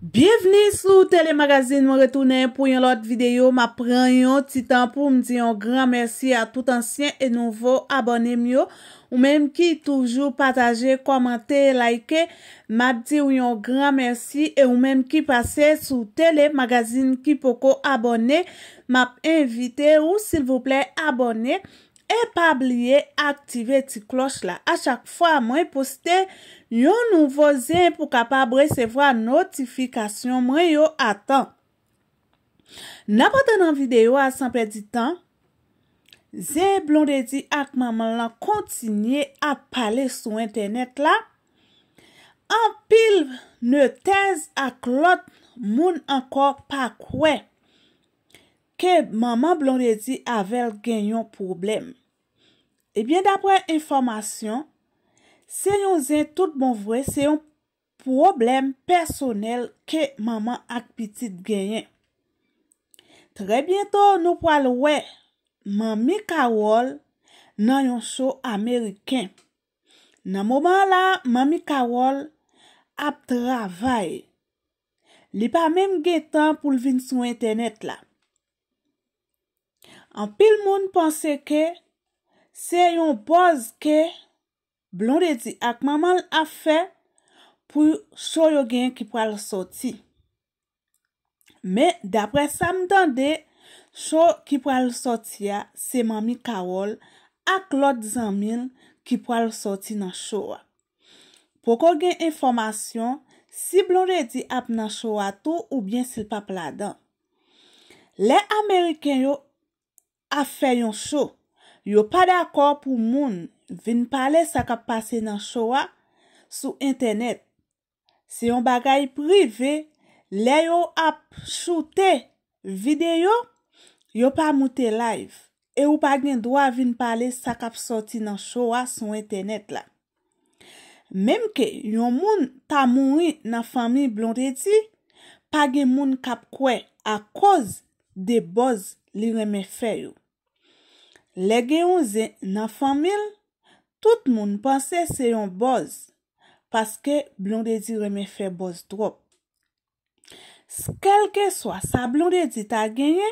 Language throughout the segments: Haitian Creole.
Bienveni sou telemagazin mwen retounen pou yon lot videyo. Ma pren yon ti tan pou mdi yon gran mersi a tout ansyen e nouvo abonem yo. Ou menm ki toujou pataje, komante, like, ma di yon gran mersi. Ou menm ki pase sou telemagazin ki poko abonem, ma invite ou silvouple abonem. E pa bliye aktive ti kloch la. A chak fwa mwen poste videyo. yon nouvo zin pou kapab resevo a notifikasyon mre yo atan. N apoten an videyo a sanpe di tan, zin blondedi ak maman lan kontinye a pale sou internet la, an pil ne tez ak lot moun ankor pa kwe ke maman blondedi avel genyon problem. E bien dapre informasyon, Se yon zen tout bon vwe, se yon problem personel ke maman ak pitit genyen. Tre biento nou po alwe, mami Karol nan yon show Ameriken. Nan moman la, mami Karol ap travaye. Li pa menm gen tan pou lvin sou internet la. An pil moun panse ke, se yon boz ke, Blon redi ak mamal a fe pou shou yo gen kipwa l soti. Me, dapre sa m dande, shou kipwa l soti a se mami Karol ak lot zanmin kipwa l soti nan shou a. Po kon gen informasyon, si blon redi ap nan shou a tou ou bien sil pa pla dan. Le Ameriken yo a fe yon shou. Yo pa de akor pou moun. vin pale sa kap pase nan showa sou internet. Se yon bagay prive, le yo ap shoote video, yo pa mute live. E yo pa gen dwa vin pale sa kap soti nan showa sou internet la. Mem ke yon moun ta mouni nan fami blondeti, pa gen moun kap kwe a koz de boz li reme feyo. Le gen yon ze nan famil, Tout moun panse se yon boz paske blonde di reme fe boz drop. Skel ke swa, sa blonde di ta genye,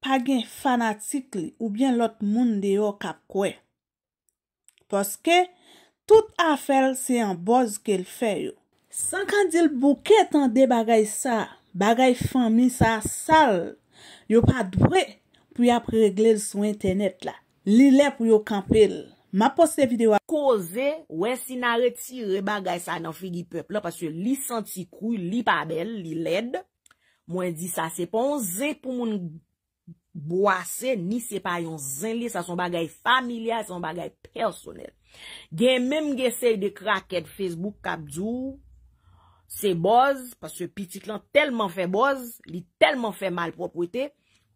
pa gen fanatik li ou bien lot moun de yo kap kwe. Paske tout a fel se yon boz ke l fe yo. San kan di l bouke tan de bagay sa, bagay fanmi sa sal, yo pa dwe pou yap regle l sou internet la. Li le pou yo kampe l. Ma poste video a koze, wè si nare ti re bagay sa nan figi pep la, pasye li santi kou, li pa bel, li led, mwen di sa se pon, se pou moun boase, ni se pa yon zin li, sa son bagay familia, sa son bagay personel. Gen mèm gesèy de kraket Facebook kap djou, se boz, pasye pitik lan telman fe boz, li telman fe mal propwete,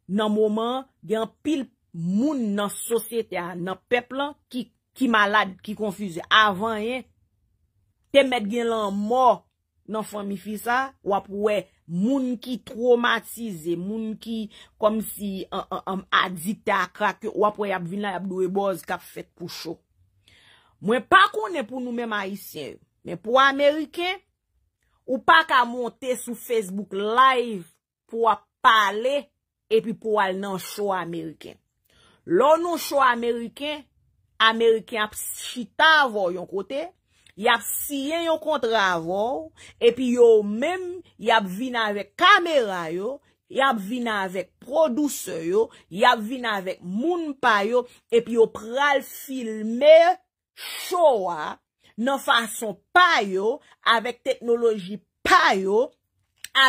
nan mouman gen pil popote, Moun nan sosyete, nan pepla, ki malade, ki konfize. Avan yon, te met gen lan mò nan fami fisa, wap wè moun ki traumatize, moun ki kom si adikte akrake, wap wè yap vin la yap dweboz kap fèt pou chok. Mwen pa konen pou nou men ma isen, men pou Ameriken, ou pa ka monte sou Facebook live pou wap pale, e pi pou wal nan chok Ameriken. Lò nou chò Ameriken, Ameriken ap sita avò yon kote, yap siyen yon kontra avò, epi yo mèm yap vin avè kamera yo, yap vin avè prodouse yo, yap vin avè moun pa yo, epi yo pral filmè chòwa nan fason pa yo, avèk teknoloji pa yo,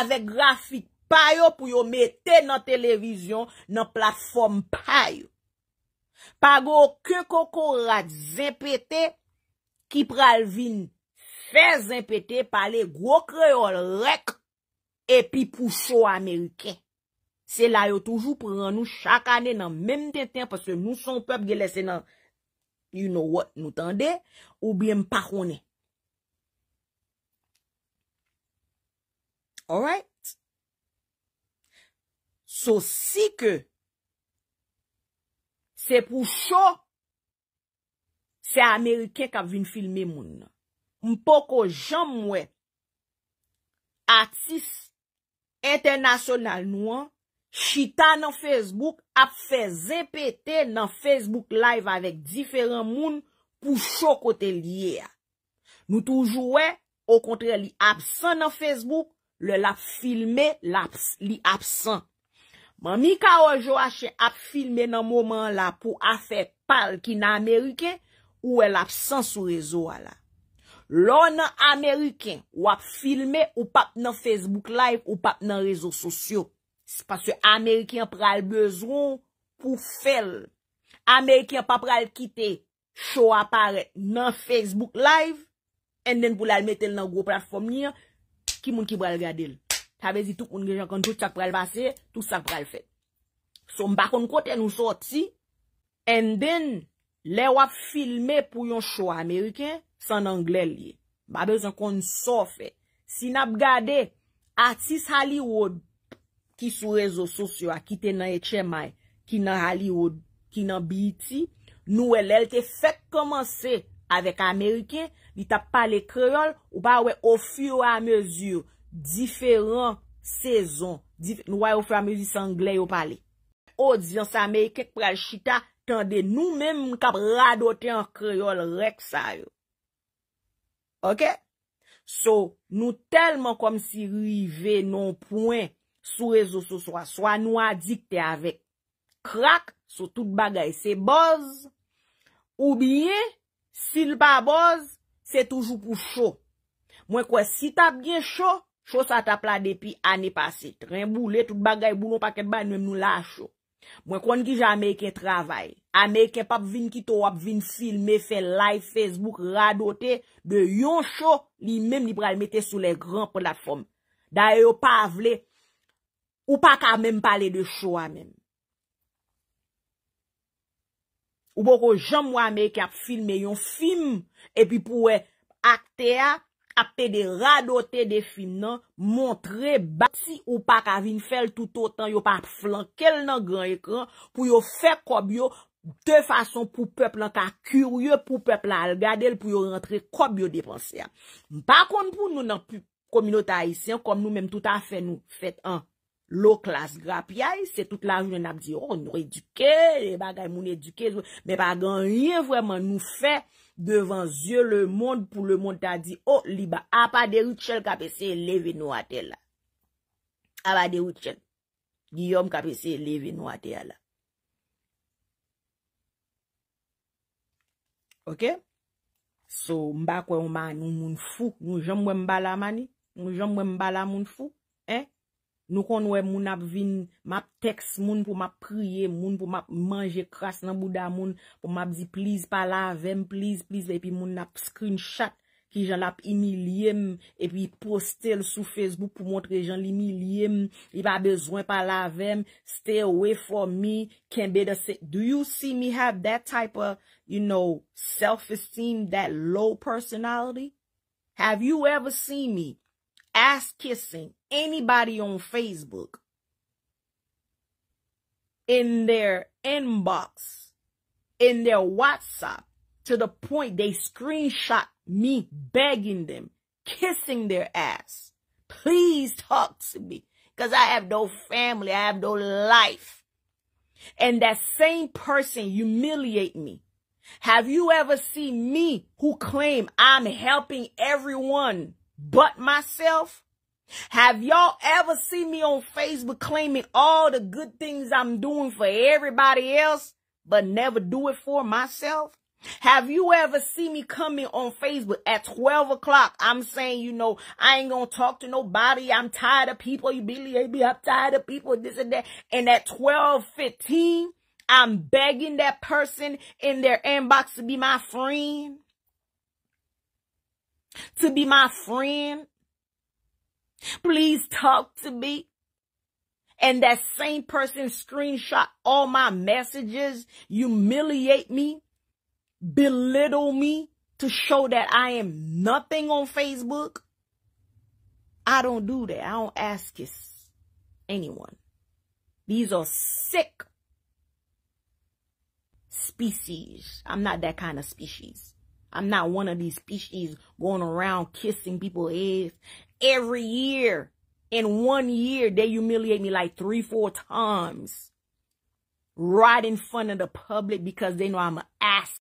avèk grafik pa yo pou yo metè nan televizyon nan plafom pa yo. Pa go ke koko rat zin petè ki pral vin fè zin petè pa le gwo kre yon rek epi pou chou Amerike. Se la yo toujou pran nou chak anè nan menm ten ten paske nou son pep ge lesè nan you know what nou tan de ou bie mpak wone. Alright? So si ke Se pou chou, se Amerike kap vin filme moun. Mpoko jom mwè, atis, internasyonal nouan, chita nan Facebook ap fè zepete nan Facebook live avèk diferan moun pou chou kote liye. Mwou toujou wè, o kontre li apsan nan Facebook, lel ap filme li apsan. Man mi ka ou jo ashe ap filme nan mouman la pou afe pal ki nan Amerike ou el ap san sou rezo wala. Lo nan Amerike ou ap filme ou pap nan Facebook live ou pap nan rezo sosyo. Se paswe Amerike ap pral bezon pou fel. Amerike ap pral kite show apare nan Facebook live en den pou lal metel nan gwo platform niya ki moun ki pral gade l. Tabe zi tou kon gejan kon tou chak pral base, tou chak pral fet. So mba kon kote nou soti, enden le wap filme pou yon show Amerike, san Angle liye. Mba bezan kon sofe. Si nap gade, artist Hollywood, ki sou rezo sosyo, ki te nan HMI, ki nan Hollywood, ki nan BT, e nou wele lel te fet koman se, avek Amerike, di tap pale krel, ou ba we ofiwa mezyou, diferan sezon. Nou wè yo fami vi sanglè yo pale. O diyan sa mey kek pral chita, tende nou menm mkap radote an kreol reksa yo. Ok? So, nou telman kom si rive non pwen sou rezo sou soa. Soa nou adik te avek. Krak sou tout bagay. Se boz, ou bie, si l pa boz, se toujou pou chow. Mwen kwen si ta bie chow, Chos a tapla depi ane pasit. Ren boule, tout bagay boulo pa ke ban nou la chou. Mwen kon ki jan Amerike travay. Amerike pap vin ki tou ap vin filme, fe live, facebook, radote. De yon chou, li menm li pral mette sou le gran platform. Da yo pa avle, ou pa ka menm pale de chou anem. Ou bo ko jom wameyke ap filme yon film, epi pou we akte a, apte de radote de film nan, montre bati ou pa kavin fel tout otan, yo pa flankel nan gran ekran, pou yo fe kob yo, de fason pou peplan ka kuryo, pou peplan al gadel, pou yo rentre kob yo depanse. Bakon pou nou nan pi kominotayisyen, kom nou menm tout afe nou fet an, lo klas grap ya, e se tout la jounen ap di, oh nou eduke, e bagay moun eduke, me bagan rien vweman nou fe, Devan zyo le moun pou le moun ta di, o li ba, apa de ut chel kape se levi nou ate la. Apa de ut chel, Giyom kape se levi nou ate la. Ok? So mba kwen mba nou moun fuk, nou jom mwen mba la mani, nou jom mwen mba la moun fuk, eh? Nou kon wè moun ap vin, map teks moun pou map priye, moun pou map manje kras nan bouda moun, pou map zi pliz pala avèm, pliz, pliz, epi moun ap screenshot ki jan ap imi lièm, epi postel sou Facebook pou montre jan li mi lièm, li pa bezwen pala avèm, stay away from me, can be the same. Do you see me have that type of, you know, self-esteem, that low personality? Have you ever seen me? ass kissing anybody on Facebook in their inbox, in their WhatsApp, to the point they screenshot me begging them, kissing their ass. Please talk to me because I have no family, I have no life. And that same person humiliate me. Have you ever seen me who claim I'm helping everyone but myself? Have y'all ever seen me on Facebook claiming all the good things I'm doing for everybody else, but never do it for myself? Have you ever seen me coming on Facebook at 12 o'clock? I'm saying, you know, I ain't gonna talk to nobody. I'm tired of people. You believe me? I'm tired of people, this and that. And at 12, 15, I'm begging that person in their inbox to be my friend to be my friend. Please talk to me. And that same person screenshot all my messages, humiliate me, belittle me to show that I am nothing on Facebook. I don't do that. I don't ask this anyone. These are sick species. I'm not that kind of species. I'm not one of these species going around kissing people's ass every year. In one year, they humiliate me like three, four times right in front of the public because they know I'm an ass.